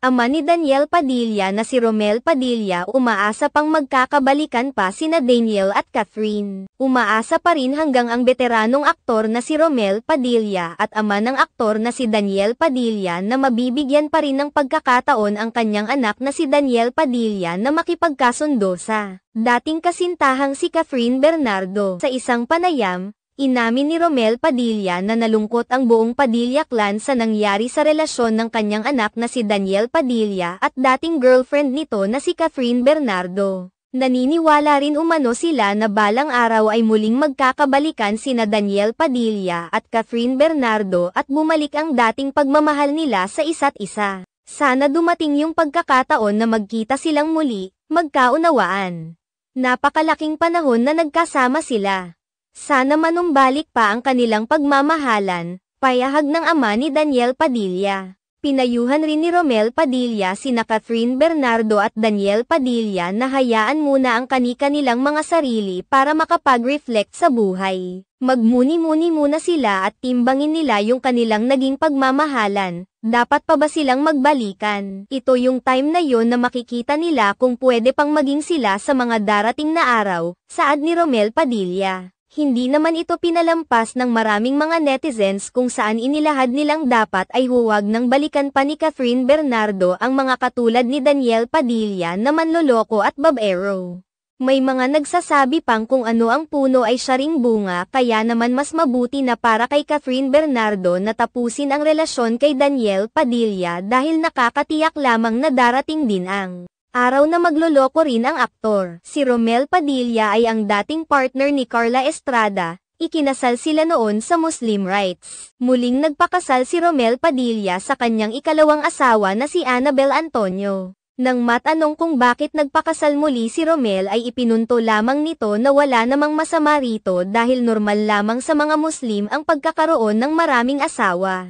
Ama ni Daniel Padilla na si Romel Padilla umaasa pang magkakabalikan pa sina Daniel at Catherine. Umaasa pa rin hanggang ang veteranong aktor na si Romel Padilla at ama ng aktor na si Daniel Padilla na mabibigyan pa rin ng pagkakataon ang kanyang anak na si Daniel Padilla na makipagkasundo sa dating kasintahang si Catherine Bernardo. Sa isang panayam, Inamin ni Romel Padilla na nalungkot ang buong Padilla clan sa nangyari sa relasyon ng kanyang anak na si Daniel Padilla at dating girlfriend nito na si Catherine Bernardo. Naniniwala rin umano sila na balang araw ay muling magkakabalikan sina Daniel Padilla at Catherine Bernardo at bumalik ang dating pagmamahal nila sa isa't isa. Sana dumating yung pagkakataon na magkita silang muli, magkaunawaan. Napakalaking panahon na nagkasama sila. Sana manumbalik pa ang kanilang pagmamahalan, payahag ng ama ni Daniel Padilla. Pinayuhan rin ni Romel Padilla sina Catherine Bernardo at Daniel Padilla na hayaan muna ang kanika nilang mga sarili para makapag-reflect sa buhay. Magmuni-muni muna sila at timbangin nila yung kanilang naging pagmamahalan. Dapat pa ba silang magbalikan? Ito yung time na yon na makikita nila kung pwede pang maging sila sa mga darating na araw, saad ni Romel Padilla. Hindi naman ito pinalampas ng maraming mga netizens kung saan inilahad nilang dapat ay huwag nang balikan pa ni Catherine Bernardo ang mga katulad ni Daniel Padilla na manloloko at Bob Arrow. May mga nagsasabi pang kung ano ang puno ay siya ring bunga kaya naman mas mabuti na para kay Catherine Bernardo na tapusin ang relasyon kay Daniel Padilla dahil nakakatiyak lamang na darating din ang Araw na magloloko rin ang aktor. Si Romel Padilla ay ang dating partner ni Carla Estrada, Ikinasal sila noon sa Muslim rights. Muling nagpakasal si Romel Padilla sa kanyang ikalawang asawa na si Annabel Antonio. Nang matanong kung bakit nagpakasal muli si Romel ay ipinunto lamang nito na wala namang masama rito dahil normal lamang sa mga Muslim ang pagkakaroon ng maraming asawa.